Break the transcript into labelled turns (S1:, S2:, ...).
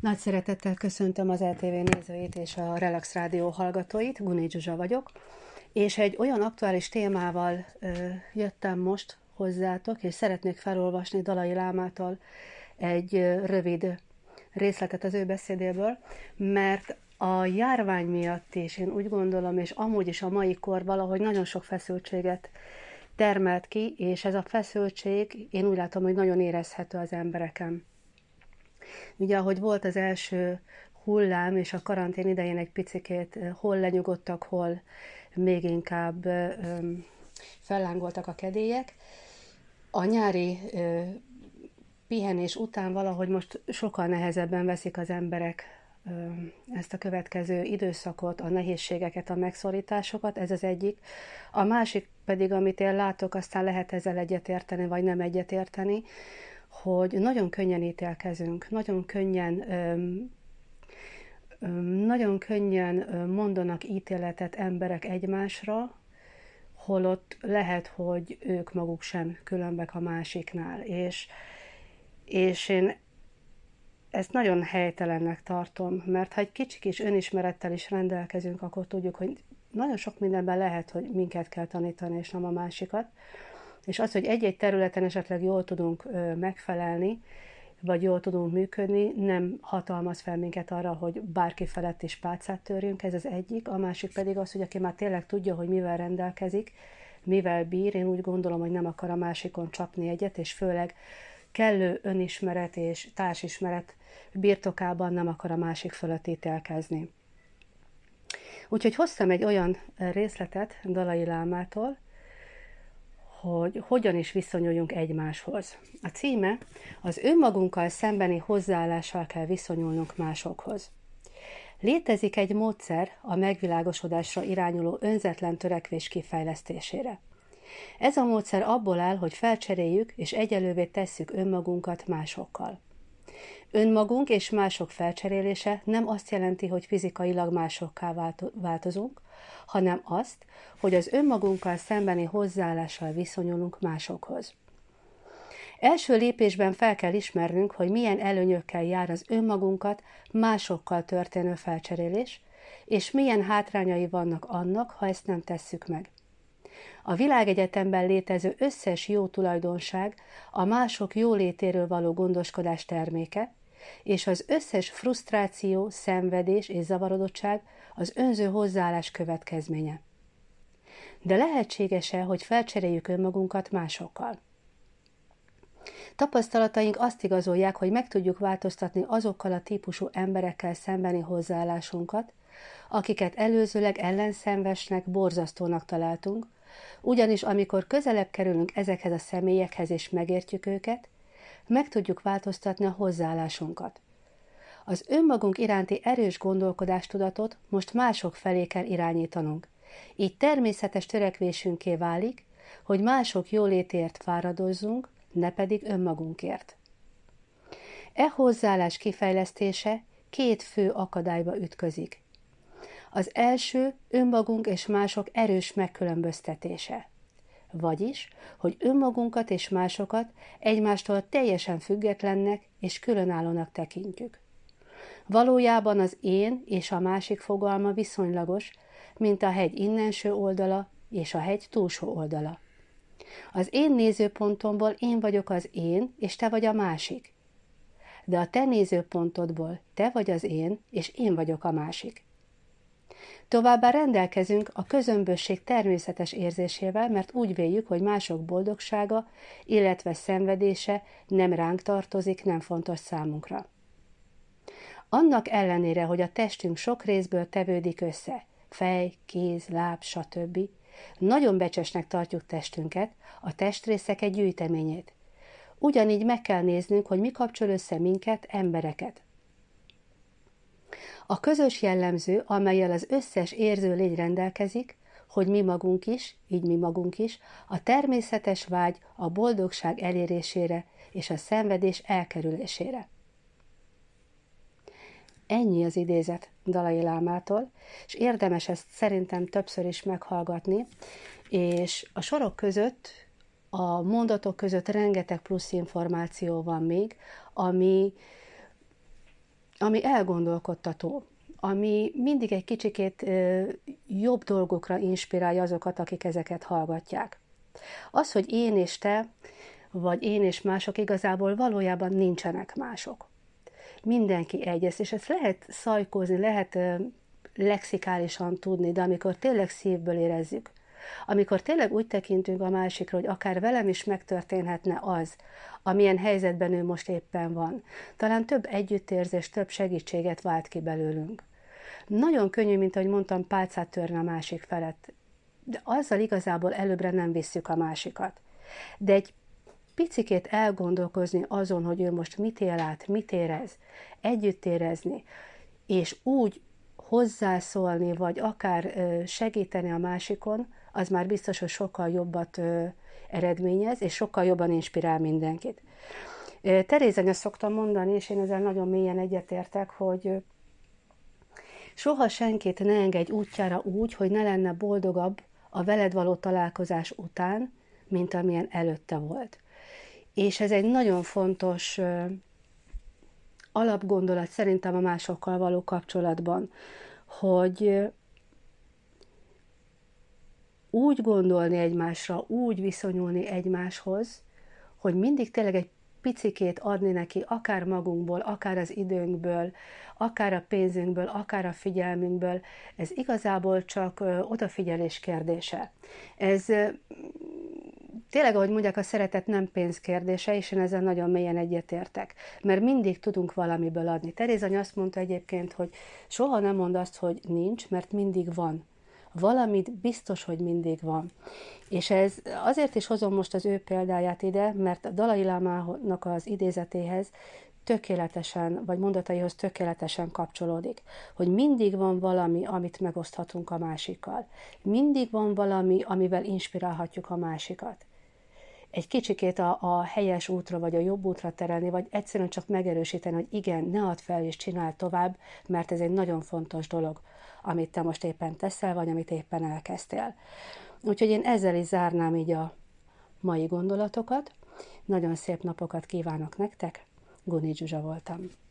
S1: Nagy szeretettel köszöntöm az LTV nézőit és a Relax Rádió hallgatóit, Guni Zsuzsa vagyok, és egy olyan aktuális témával ö, jöttem most hozzátok, és szeretnék felolvasni Dalai Lámától egy ö, rövid részletet az ő beszédéből, mert a járvány miatt is én úgy gondolom, és amúgy is a mai kor valahogy nagyon sok feszültséget termelt ki, és ez a feszültség, én úgy látom, hogy nagyon érezhető az embereken. Ugye, ahogy volt az első hullám, és a karantén idején egy picikét eh, hol lenyugodtak, hol még inkább eh, fellángoltak a kedélyek. A nyári eh, pihenés után valahogy most sokkal nehezebben veszik az emberek ezt a következő időszakot, a nehézségeket, a megszorításokat, ez az egyik. A másik pedig, amit én látok, aztán lehet ezzel egyetérteni, vagy nem egyetérteni, hogy nagyon könnyen ítélkezünk, nagyon könnyen nagyon könnyen mondanak ítéletet emberek egymásra, holott lehet, hogy ők maguk sem különbek a másiknál. És, és én ezt nagyon helytelennek tartom, mert ha egy kicsi kis önismerettel is rendelkezünk, akkor tudjuk, hogy nagyon sok mindenben lehet, hogy minket kell tanítani, és nem a másikat. És az, hogy egy-egy területen esetleg jól tudunk megfelelni, vagy jól tudunk működni, nem hatalmaz fel minket arra, hogy bárki felett is pálcát törjünk, ez az egyik. A másik pedig az, hogy aki már tényleg tudja, hogy mivel rendelkezik, mivel bír, én úgy gondolom, hogy nem akar a másikon csapni egyet, és főleg kellő önismeret és társismeret birtokában nem akar a másik fölött ítélkezni. Úgyhogy hoztam egy olyan részletet Dalai Lámától, hogy hogyan is viszonyuljunk egymáshoz. A címe az önmagunkkal szembeni hozzáállással kell viszonyulnunk másokhoz. Létezik egy módszer a megvilágosodásra irányuló önzetlen törekvés kifejlesztésére. Ez a módszer abból áll, hogy felcseréljük és egyelővé tesszük önmagunkat másokkal. Önmagunk és mások felcserélése nem azt jelenti, hogy fizikailag másokká változunk, hanem azt, hogy az önmagunkkal szembeni hozzáállással viszonyulunk másokhoz. Első lépésben fel kell ismernünk, hogy milyen előnyökkel jár az önmagunkat másokkal történő felcserélés, és milyen hátrányai vannak annak, ha ezt nem tesszük meg. A világegyetemben létező összes jó tulajdonság a mások jólétéről való gondoskodás terméke, és az összes frusztráció, szenvedés és zavarodottság az önző hozzáállás következménye. De lehetséges-e, hogy felcseréljük önmagunkat másokkal? Tapasztalataink azt igazolják, hogy meg tudjuk változtatni azokkal a típusú emberekkel szembeni hozzáállásunkat, akiket előzőleg ellenszenvesnek, borzasztónak találtunk, ugyanis amikor közelebb kerülünk ezekhez a személyekhez és megértjük őket, meg tudjuk változtatni a hozzáállásunkat. Az önmagunk iránti erős gondolkodástudatot most mások felé kell irányítanunk. Így természetes törekvésünké válik, hogy mások jólétért fáradozzunk, ne pedig önmagunkért. E hozzáállás kifejlesztése két fő akadályba ütközik. Az első önmagunk és mások erős megkülönböztetése. Vagyis, hogy önmagunkat és másokat egymástól teljesen függetlennek és különállónak tekintjük. Valójában az én és a másik fogalma viszonylagos, mint a hegy innenső oldala és a hegy túlsó oldala. Az én nézőpontomból én vagyok az én, és te vagy a másik. De a te nézőpontodból te vagy az én, és én vagyok a másik. Továbbá rendelkezünk a közömbösség természetes érzésével, mert úgy véljük, hogy mások boldogsága, illetve szenvedése nem ránk tartozik, nem fontos számunkra. Annak ellenére, hogy a testünk sok részből tevődik össze, fej, kéz, láb, stb., nagyon becsesnek tartjuk testünket, a testrészek egy gyűjteményét. Ugyanígy meg kell néznünk, hogy mi kapcsol össze minket, embereket. A közös jellemző, amelyel az összes érző lény rendelkezik, hogy mi magunk is, így mi magunk is, a természetes vágy a boldogság elérésére és a szenvedés elkerülésére. Ennyi az idézet Dalai Lámától, és érdemes ezt szerintem többször is meghallgatni, és a sorok között, a mondatok között rengeteg plusz információ van még, ami ami elgondolkodtató, ami mindig egy kicsikét jobb dolgokra inspirálja azokat, akik ezeket hallgatják. Az, hogy én és te, vagy én és mások igazából valójában nincsenek mások. Mindenki egyes, és ezt lehet szajkózni, lehet lexikálisan tudni, de amikor tényleg szívből érezzük, amikor tényleg úgy tekintünk a másikra, hogy akár velem is megtörténhetne az, amilyen helyzetben ő most éppen van, talán több együttérzés, több segítséget vált ki belőlünk. Nagyon könnyű, mint ahogy mondtam, pálcát törni a másik felett, de azzal igazából előbbre nem visszük a másikat. De egy picikét elgondolkozni azon, hogy ő most mit él át, mit érez, együtt érezni, és úgy hozzászólni, vagy akár segíteni a másikon, az már biztos, hogy sokkal jobbat ö, eredményez, és sokkal jobban inspirál mindenkit. Terézen ezt szoktam mondani, és én ezzel nagyon mélyen egyetértek, hogy soha senkit ne engedj útjára úgy, hogy ne lenne boldogabb a veled való találkozás után, mint amilyen előtte volt. És ez egy nagyon fontos ö, alapgondolat szerintem a másokkal való kapcsolatban, hogy úgy gondolni egymásra, úgy viszonyulni egymáshoz, hogy mindig tényleg egy picikét adni neki, akár magunkból, akár az időnkből, akár a pénzünkből, akár a figyelmünkből, ez igazából csak odafigyelés kérdése. Ez tényleg, ahogy mondják, a szeretet nem pénz kérdése, és én ezzel nagyon mélyen egyetértek, mert mindig tudunk valamiből adni. Teréz anya azt mondta egyébként, hogy soha nem mond azt, hogy nincs, mert mindig van valamit biztos, hogy mindig van. És ez azért is hozom most az ő példáját ide, mert a Dalai Lámának az idézetéhez tökéletesen, vagy mondataihoz tökéletesen kapcsolódik, hogy mindig van valami, amit megoszthatunk a másikkal. Mindig van valami, amivel inspirálhatjuk a másikat egy kicsikét a, a helyes útra vagy a jobb útra terelni, vagy egyszerűen csak megerősíteni, hogy igen, ne add fel és csinál tovább, mert ez egy nagyon fontos dolog, amit te most éppen teszel, vagy amit éppen elkezdtél. Úgyhogy én ezzel is zárnám így a mai gondolatokat. Nagyon szép napokat kívánok nektek, Guni Zsuzsa voltam.